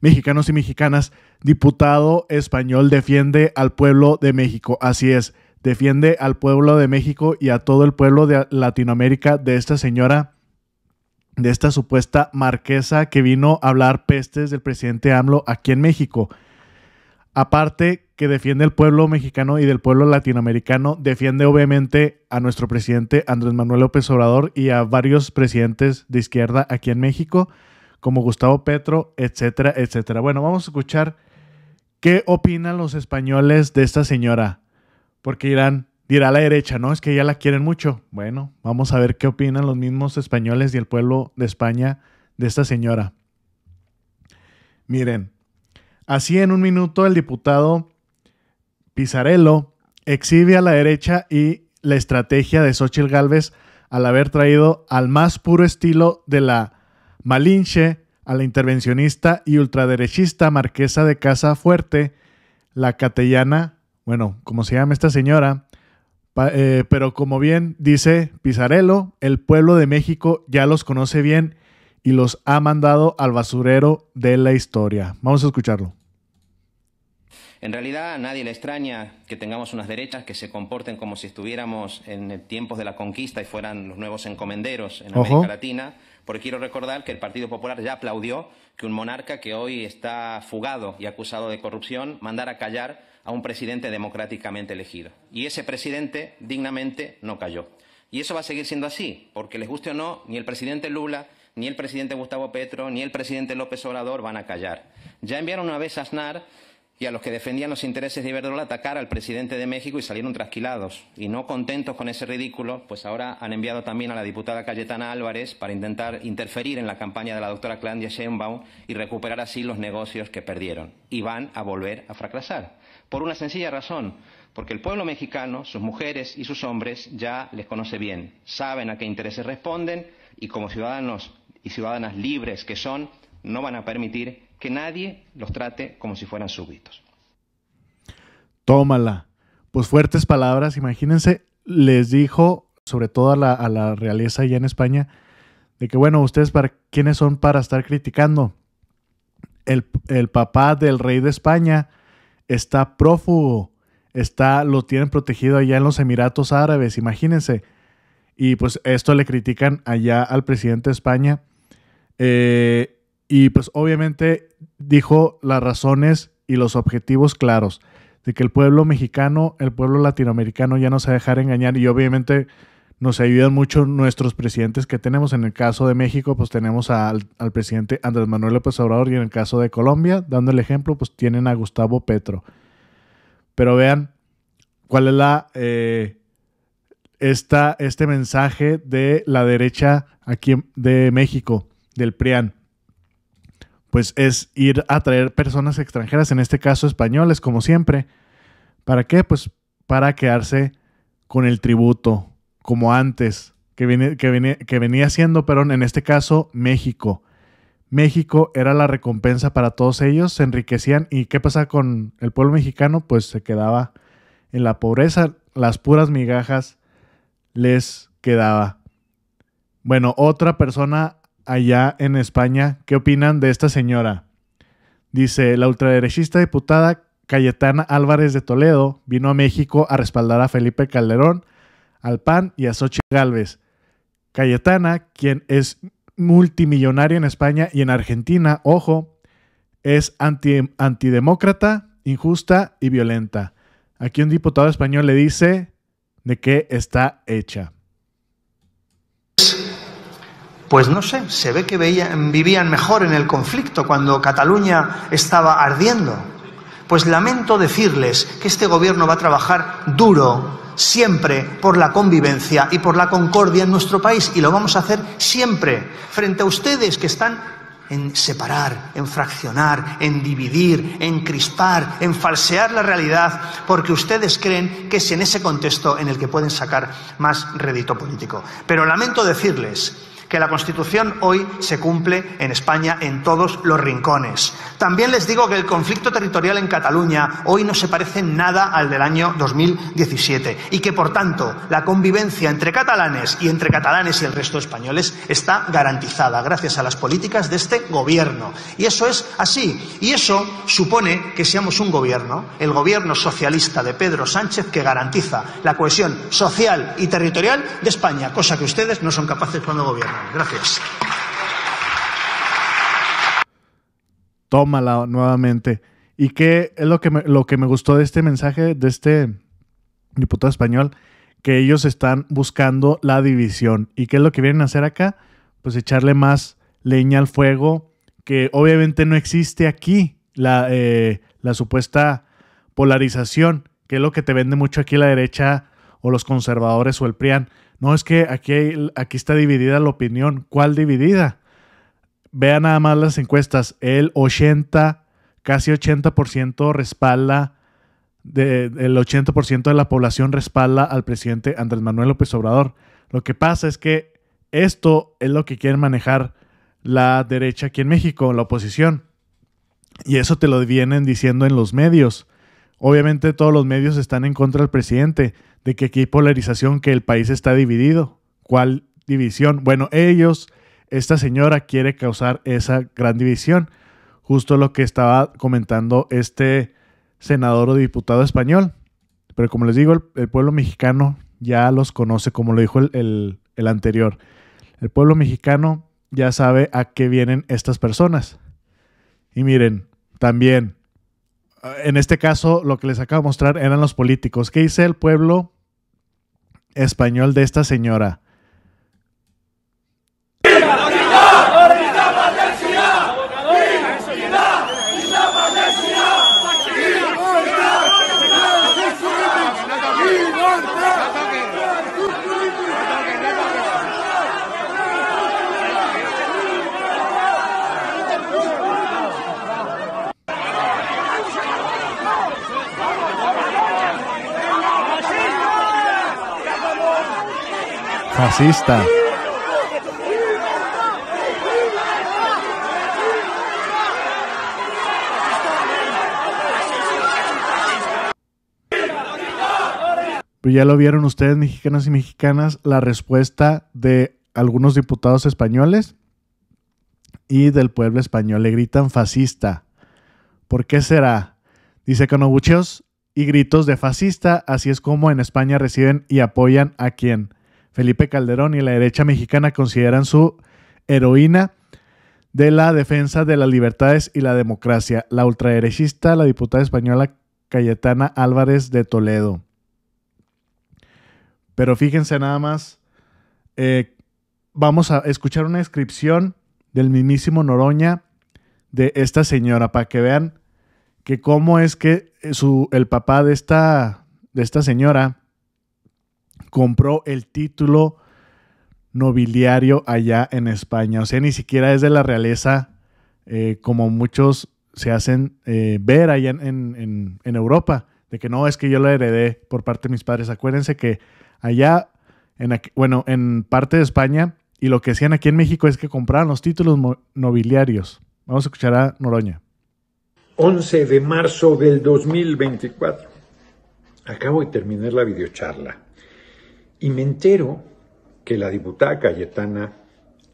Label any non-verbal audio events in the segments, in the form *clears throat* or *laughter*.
mexicanos y mexicanas, diputado español defiende al pueblo de México. Así es, defiende al pueblo de México y a todo el pueblo de Latinoamérica de esta señora de esta supuesta marquesa que vino a hablar pestes del presidente AMLO aquí en México. Aparte que defiende el pueblo mexicano y del pueblo latinoamericano, defiende obviamente a nuestro presidente Andrés Manuel López Obrador y a varios presidentes de izquierda aquí en México como Gustavo Petro, etcétera, etcétera. Bueno, vamos a escuchar qué opinan los españoles de esta señora, porque irán, dirá la derecha, no, es que ya la quieren mucho. Bueno, vamos a ver qué opinan los mismos españoles y el pueblo de España de esta señora. Miren, así en un minuto el diputado Pizarello exhibe a la derecha y la estrategia de Xochitl Gálvez al haber traído al más puro estilo de la Malinche, a la intervencionista y ultraderechista marquesa de Casa Fuerte, la catellana, bueno, como se llama esta señora, eh, pero como bien dice Pizarello, el pueblo de México ya los conoce bien y los ha mandado al basurero de la historia. Vamos a escucharlo. En realidad a nadie le extraña que tengamos unas derechas que se comporten como si estuviéramos en tiempos de la conquista y fueran los nuevos encomenderos en América Latina porque quiero recordar que el Partido Popular ya aplaudió que un monarca que hoy está fugado y acusado de corrupción mandara callar a un presidente democráticamente elegido. Y ese presidente dignamente no cayó. Y eso va a seguir siendo así, porque les guste o no, ni el presidente Lula, ni el presidente Gustavo Petro, ni el presidente López Obrador van a callar. Ya enviaron una vez a Aznar y a los que defendían los intereses de Iberdrola atacar al presidente de México y salieron trasquilados. Y no contentos con ese ridículo, pues ahora han enviado también a la diputada Cayetana Álvarez para intentar interferir en la campaña de la doctora Claudia Sheinbaum y recuperar así los negocios que perdieron. Y van a volver a fracasar. Por una sencilla razón, porque el pueblo mexicano, sus mujeres y sus hombres ya les conoce bien, saben a qué intereses responden y como ciudadanos y ciudadanas libres que son, no van a permitir que nadie los trate como si fueran súbditos. Tómala. Pues fuertes palabras, imagínense, les dijo sobre todo a la, a la realeza allá en España, de que bueno, ustedes para quiénes son para estar criticando. El, papá del rey de España está prófugo, está, lo tienen protegido allá en los Emiratos Árabes, imagínense. Y pues esto le critican allá al presidente de España. Eh, y pues obviamente dijo las razones y los objetivos claros de que el pueblo mexicano, el pueblo latinoamericano ya no se va dejar engañar y obviamente nos ayudan mucho nuestros presidentes que tenemos. En el caso de México, pues tenemos al, presidente Andrés Manuel López Obrador y en el caso de Colombia, dando el ejemplo, pues tienen a Gustavo Petro. Pero vean cuál es la... Eh, este mensaje de la derecha aquí de México, del PRIAN pues es ir a traer personas extranjeras, en este caso españoles, como siempre. ¿Para qué? Pues para quedarse con el tributo, como antes, que, que, que venía siendo, pero en este caso México. México era la recompensa para todos ellos, se enriquecían y ¿qué pasa con el pueblo mexicano? Pues se quedaba en la pobreza, las puras migajas les quedaba. Bueno, otra persona allá en España, ¿qué opinan de esta señora? Dice, la ultraderechista diputada Cayetana Álvarez de Toledo vino a México a respaldar a Felipe Calderón, al PAN y a Xochitl Gálvez. Cayetana, quien es multimillonaria en España y en Argentina, ojo, es antidemócrata, injusta y violenta. Aquí un diputado español le dice de qué está hecha. Pues no sé, se ve que veían, vivían mejor en el conflicto cuando Cataluña estaba ardiendo. Pues lamento decirles que este gobierno va a trabajar duro siempre por la convivencia y por la concordia en nuestro país y lo vamos a hacer siempre frente a ustedes que están en separar, en fraccionar, en dividir, en crispar, en falsear la realidad, porque ustedes creen que es en ese contexto en el que pueden sacar más rédito político. Pero lamento decirles que la Constitución hoy se cumple en España en todos los rincones. También les digo que el conflicto territorial en Cataluña hoy no se parece nada al del año 2017 y que, por tanto, la convivencia entre catalanes y entre catalanes y el resto de españoles está garantizada gracias a las políticas de este gobierno. Y eso es así. Y eso supone que seamos un gobierno, el gobierno socialista de Pedro Sánchez, que garantiza la cohesión social y territorial de España, cosa que ustedes no son capaces cuando gobiernan. Gracias. Tómala nuevamente. Y qué es lo que, me, lo que me gustó de este mensaje, de este diputado español, que ellos están buscando la división. ¿Y qué es lo que vienen a hacer acá? Pues echarle más leña al fuego, que obviamente no existe aquí la, eh, la supuesta polarización, que es lo que te vende mucho aquí la derecha o los conservadores o el PRIAN, no, es que aquí, aquí está dividida la opinión. ¿Cuál dividida? Vean nada más las encuestas. El 80, casi 80% respalda, de, el 80% de la población respalda al presidente Andrés Manuel López Obrador. Lo que pasa es que esto es lo que quiere manejar la derecha aquí en México, la oposición. Y eso te lo vienen diciendo en los medios. Obviamente todos los medios están en contra del presidente de que aquí hay polarización, que el país está dividido. ¿Cuál división? Bueno, ellos, esta señora quiere causar esa gran división. Justo lo que estaba comentando este senador o diputado español. Pero como les digo, el, pueblo mexicano ya los conoce, como lo dijo el, anterior. El pueblo mexicano ya sabe a qué vienen estas personas. Y miren, también en este caso, lo que les acabo de mostrar eran los políticos. ¿Qué dice el pueblo español de esta señora. fascista. Pero ya lo vieron ustedes, mexicanos y mexicanas, la respuesta de algunos diputados españoles y del pueblo español. Le gritan fascista. ¿Por qué será? Dice con y gritos de fascista, así es como en España reciben y apoyan a quien Felipe Calderón y la derecha mexicana consideran su heroína de la defensa de las libertades y la democracia, la ultraderechista, la diputada española Cayetana Álvarez de Toledo. Pero fíjense nada más, eh, vamos a escuchar una descripción del mismísimo Noroña de esta señora para que vean que cómo es que su, el papá de esta, de esta señora compró el título nobiliario allá en España. O sea, ni siquiera es de la realeza eh, como muchos se hacen eh, ver allá en, Europa, de que no, es que yo lo heredé por parte de mis padres. Acuérdense que allá, en, bueno, en parte de España, y lo que hacían aquí en México es que compraban los títulos nobiliarios. Vamos a escuchar a Noroña. 11 de marzo del 2024. Acabo de terminar la videocharla y me entero que la diputada Cayetana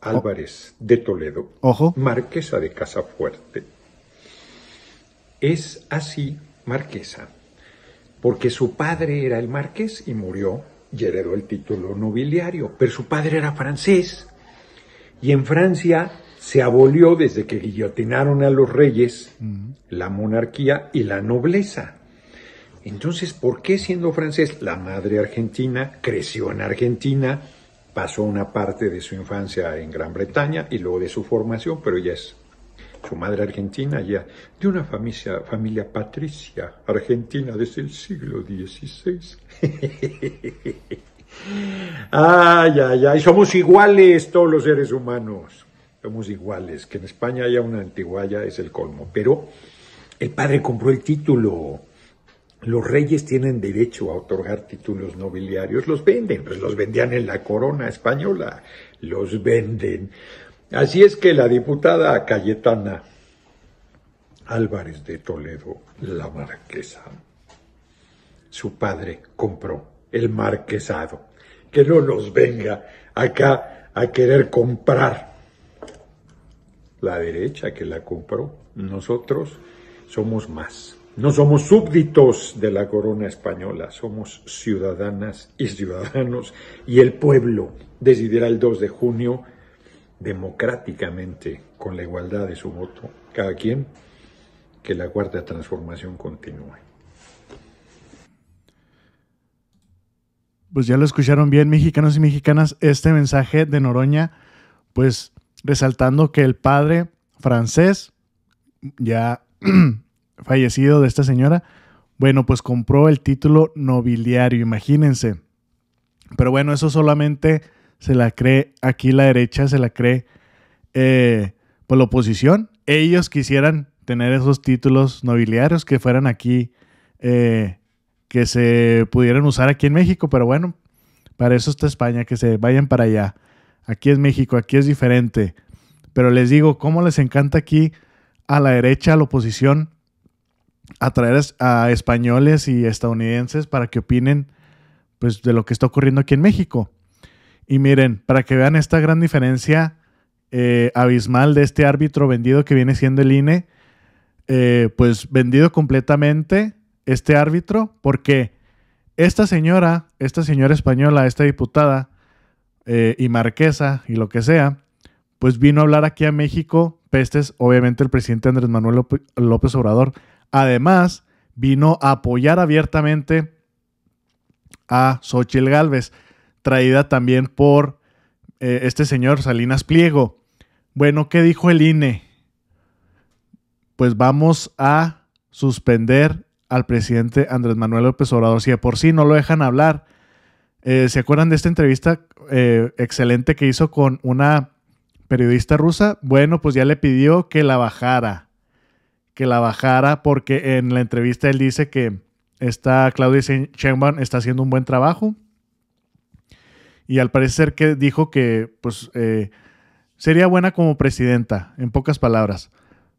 Álvarez de Toledo, marquesa de Casa Fuerte, es así marquesa, porque su padre era el marqués y murió y heredó el título nobiliario, pero su padre era francés. Y en Francia se abolió desde que guillotinaron a los reyes la monarquía y la nobleza. Entonces, ¿por qué siendo francés? La madre argentina creció en Argentina, pasó una parte de su infancia en Gran Bretaña y luego de su formación, pero ya es su madre argentina, ya de una familia, familia patricia argentina desde el siglo XVI. *laughs* ay, ay, ay, somos iguales todos los seres humanos, somos iguales, que en España haya una antiguaya es el colmo, pero el padre compró el título los reyes tienen derecho a otorgar títulos nobiliarios, los venden, pues los vendían en la corona española, los venden. Así es que la diputada Cayetana Álvarez de Toledo, la marquesa, su padre compró el marquesado, que no nos venga acá a querer comprar la derecha que la compró, nosotros somos más. No somos súbditos de la corona española, somos ciudadanas y ciudadanos y el pueblo decidirá el 2 de junio democráticamente, con la igualdad de su voto, cada quien, que la cuarta transformación continúe. Pues ya lo escucharon bien, mexicanos y mexicanas, este mensaje de Noroña, pues resaltando que el padre francés ya *clears throat* fallecido de esta señora, bueno, pues compró el título nobiliario, imagínense. Pero bueno, eso solamente se la cree aquí la derecha, se la cree eh, por pues la oposición. Ellos quisieran tener esos títulos nobiliarios que fueran aquí, eh, que se pudieran usar aquí en México, pero bueno, para eso está España, que se vayan para allá. Aquí es México, aquí es diferente. Pero les digo, ¿cómo les encanta aquí a la derecha, a la oposición, atraer a españoles y estadounidenses para que opinen pues, de lo que está ocurriendo aquí en México. Y miren, para que vean esta gran diferencia eh, abismal de este árbitro vendido que viene siendo el INE, eh, pues vendido completamente este árbitro, porque esta señora, esta señora española, esta diputada eh, y marquesa y lo que sea, pues vino a hablar aquí a México, pestes, obviamente el presidente Andrés Manuel López Obrador, Además, vino a apoyar abiertamente a Xochitl Galvez, traída también por eh, este señor Salinas Pliego. Bueno, ¿qué dijo el INE? Pues vamos a suspender al presidente Andrés Manuel López Obrador. Si de por sí no lo dejan hablar, eh, ¿se acuerdan de esta entrevista eh, excelente que hizo con una periodista rusa? Bueno, pues ya le pidió que la bajara que la bajara porque en la entrevista él dice que está Claudia Sheinbaum está haciendo un buen trabajo y al parecer que dijo que pues eh, sería buena como presidenta, en pocas palabras.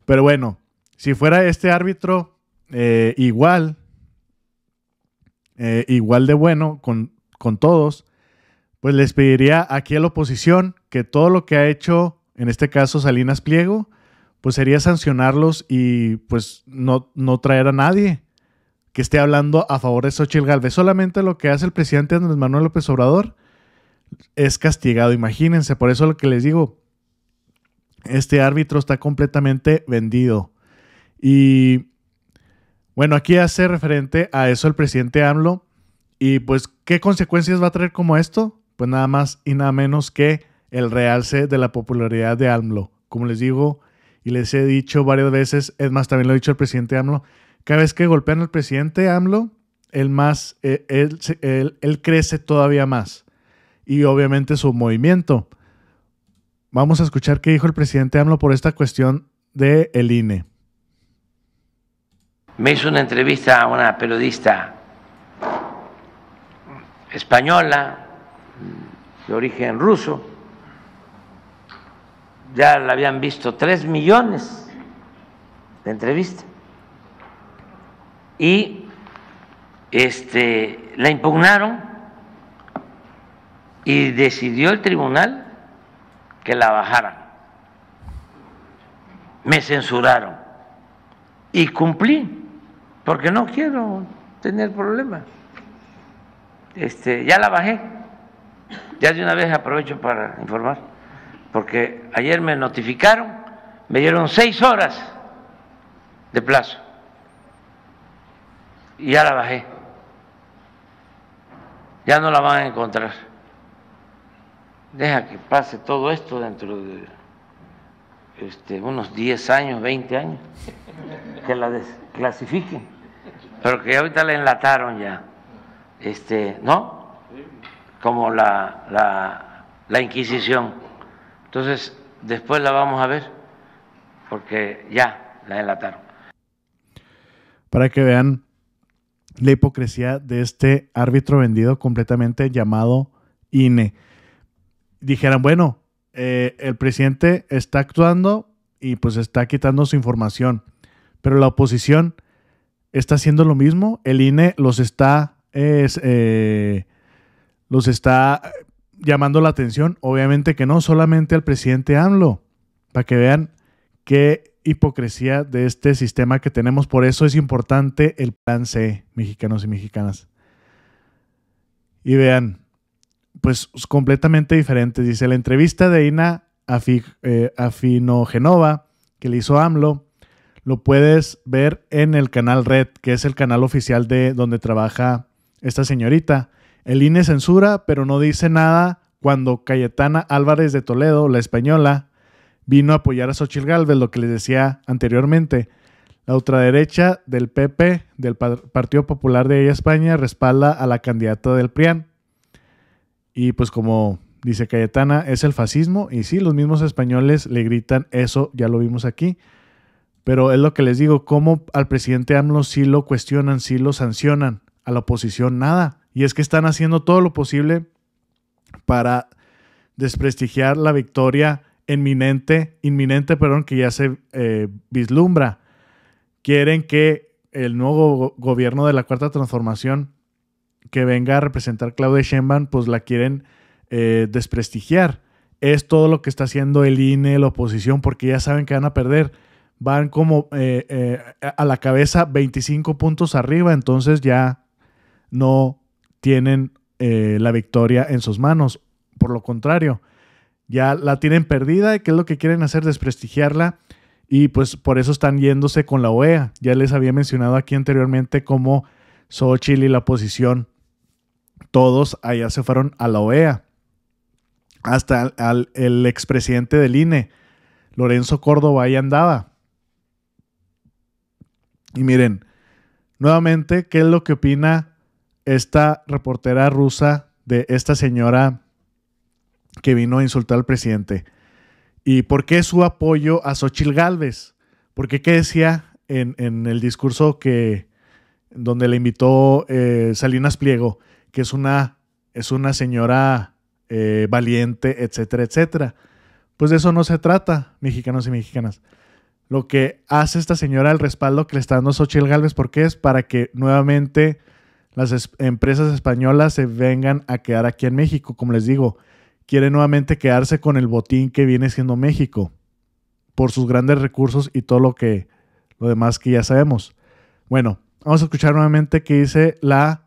Pero bueno, si fuera este árbitro eh, igual, eh, igual de bueno con, con todos, pues les pediría aquí a la oposición que todo lo que ha hecho, en este caso Salinas Pliego, pues sería sancionarlos y pues no, no traer a nadie que esté hablando a favor de Xochitl Galvez. Solamente lo que hace el presidente Andrés Manuel López Obrador es castigado, imagínense. Por eso lo que les digo, este árbitro está completamente vendido. Y bueno, aquí hace referente a eso el presidente AMLO. Y pues, ¿qué consecuencias va a traer como esto? Pues nada más y nada menos que el realce de la popularidad de AMLO. Como les digo, y les he dicho varias veces, es más, también lo ha dicho el presidente AMLO, cada vez que golpean al presidente AMLO, él, más, eh, él, él, crece todavía más. Y obviamente su movimiento. Vamos a escuchar qué dijo el presidente AMLO por esta cuestión de el INE. Me hizo una entrevista a una periodista española de origen ruso ya la habían visto tres millones de entrevistas. Y este, la impugnaron y decidió el tribunal que la bajaran. Me censuraron y cumplí, porque no quiero tener problemas. Este, ya la bajé. Ya de una vez aprovecho para informar porque ayer me notificaron, me dieron seis horas de plazo y ya la bajé. Ya no la van a encontrar. Deja que pase todo esto dentro de este, unos 10 años, 20 años, que la desclasifiquen. Pero que ahorita la enlataron ya. Este, ¿No? Como la, la, la Inquisición. Entonces, después la vamos a ver, porque ya la delataron. Para que vean la hipocresía de este árbitro vendido completamente llamado INE. Dijeran, bueno, eh, el presidente está actuando y pues está quitando su información, pero la oposición está haciendo lo mismo, el INE los está, eh, los está llamando la atención, obviamente que no, solamente al presidente AMLO, para que vean qué hipocresía de este sistema que tenemos. Por eso es importante el plan C, mexicanos y mexicanas. Y vean, pues completamente diferente Dice la entrevista de Ina Afi, eh, Afinogenova que le hizo AMLO, lo puedes ver en el canal Red, que es el canal oficial de donde trabaja esta señorita. El INE censura, pero no dice nada cuando Cayetana Álvarez de Toledo, la española, vino a apoyar a Xochitl Galvez, lo que les decía anteriormente. La ultraderecha del PP, del Partido Popular de España, respalda a la candidata del PRIAN. Y pues como dice Cayetana, es el fascismo. Y sí, los mismos españoles le gritan eso, ya lo vimos aquí. Pero es lo que les digo, cómo al presidente AMLO sí lo cuestionan, sí lo sancionan a la oposición nada. Y es que están haciendo todo lo posible para desprestigiar la victoria inminente, inminente, perdón, que ya se eh, vislumbra. Quieren que el nuevo gobierno de la Cuarta Transformación que venga a representar Claudia Sheinbaum, pues la quieren eh, desprestigiar. Es todo lo que está haciendo el INE, la oposición, porque ya saben que van a perder. Van como eh, a la cabeza 25 puntos arriba, entonces ya no tienen eh, la victoria en sus manos. Por lo contrario, ya la tienen perdida, y qué es lo que quieren hacer, desprestigiarla. Y pues por eso están yéndose con la OEA. Ya les había mencionado aquí anteriormente cómo Xochitl y la oposición, todos allá se fueron a la OEA. Hasta el expresidente del INE, Lorenzo Córdoba, ahí andaba. Y miren, nuevamente, ¿qué es lo que opina esta reportera rusa de esta señora que vino a insultar al presidente. ¿Y por qué su apoyo a Xochitl Galvez? Porque qué decía en, el discurso que donde le invitó eh, Salinas Pliego, que es una, es una señora eh, valiente, etcétera, etcétera. Pues de eso no se trata, mexicanos y mexicanas. Lo que hace esta señora, el respaldo que le está dando Xochitl Galvez, porque es para que nuevamente las empresas españolas se vengan a quedar aquí en México. Como les digo, quieren nuevamente quedarse con el botín que viene siendo México por sus grandes recursos y todo lo que lo demás que ya sabemos. Bueno, vamos a escuchar nuevamente qué dice la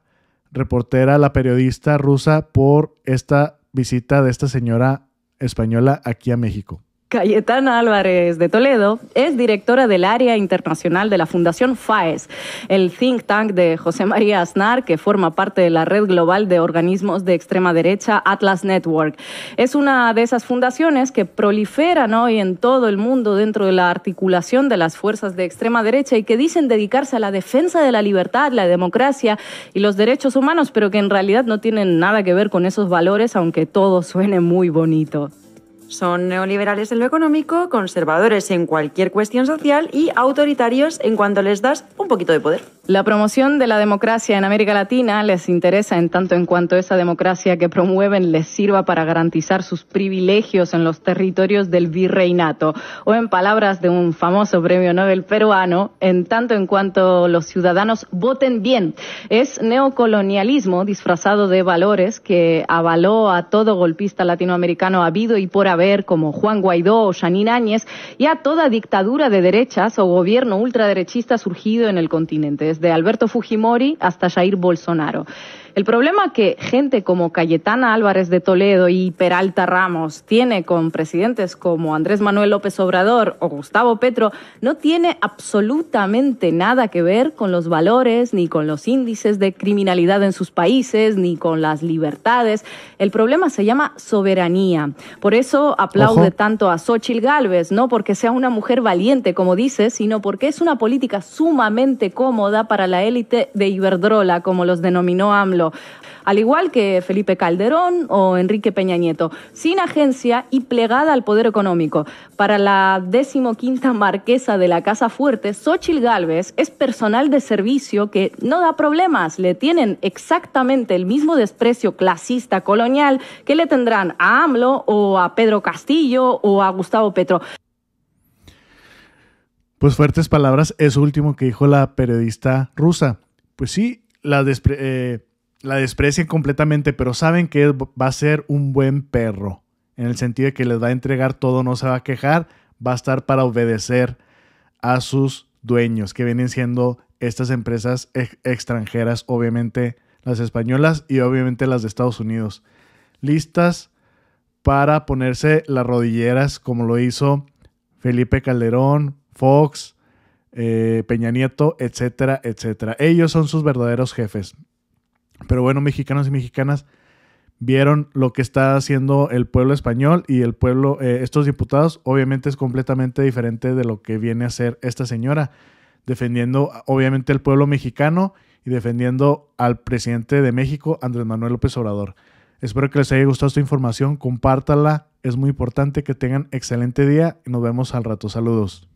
reportera, la periodista rusa por esta visita de esta señora española aquí a México. Cayetana Álvarez de Toledo es directora del área internacional de la Fundación FAES, el think tank de José María Aznar, que forma parte de la red global de organismos de extrema derecha Atlas Network. Es una de esas fundaciones que proliferan hoy en todo el mundo dentro de la articulación de las fuerzas de extrema derecha y que dicen dedicarse a la defensa de la libertad, la democracia y los derechos humanos, pero que en realidad no tienen nada que ver con esos valores, aunque todo suene muy bonito. Son neoliberales en lo económico, conservadores en cualquier cuestión social y autoritarios en cuanto les das un poquito de poder. La promoción de la democracia en América Latina les interesa en tanto en cuanto esa democracia que promueven les sirva para garantizar sus privilegios en los territorios del virreinato, o en palabras de un famoso premio Nobel peruano, en tanto en cuanto los ciudadanos voten bien. Es neocolonialismo disfrazado de valores que avaló a todo golpista latinoamericano habido y por haber, como Juan Guaidó o Janine Áñez, y a toda dictadura de derechas o gobierno ultraderechista surgido en el continente desde Alberto Fujimori hasta Jair Bolsonaro. El problema que gente como Cayetana Álvarez de Toledo y Peralta Ramos tiene con presidentes como Andrés Manuel López Obrador o Gustavo Petro no tiene absolutamente nada que ver con los valores, ni con los índices de criminalidad en sus países, ni con las libertades. El problema se llama soberanía. Por eso aplaude tanto a Xochil Gálvez, no porque sea una mujer valiente, como dice, sino porque es una política sumamente cómoda para la élite de Iberdrola, como los denominó AMLO, al igual que Felipe Calderón o Enrique Peña Nieto, sin agencia y plegada al poder económico. Para la decimoquinta marquesa de la Casa Fuerte, Xochil Gálvez es personal de servicio que no da problemas, le tienen exactamente el mismo desprecio clasista colonial que le tendrán a AMLO o a Pedro Castillo o a Gustavo Petro. Pues fuertes palabras, eso último que dijo la periodista rusa. Pues sí, eh, la, desprecian completamente, pero saben que va a ser un buen perro, en el sentido de que les va a entregar todo, no se va a quejar, va a estar para obedecer a sus dueños, que vienen siendo estas empresas extranjeras, obviamente las españolas y obviamente las de Estados Unidos, listas para ponerse las rodilleras como lo hizo Felipe Calderón, Fox, eh, Peña Nieto, etcétera, etcétera. Ellos son sus verdaderos jefes. Pero bueno, mexicanos y mexicanas vieron lo que está haciendo el pueblo español y el pueblo, eh, estos diputados, obviamente es completamente diferente de lo que viene a hacer esta señora, defendiendo obviamente el pueblo mexicano y defendiendo al presidente de México, Andrés Manuel López Obrador. Espero que les haya gustado esta información, compártala, es muy importante que tengan excelente día y nos vemos al rato. Saludos.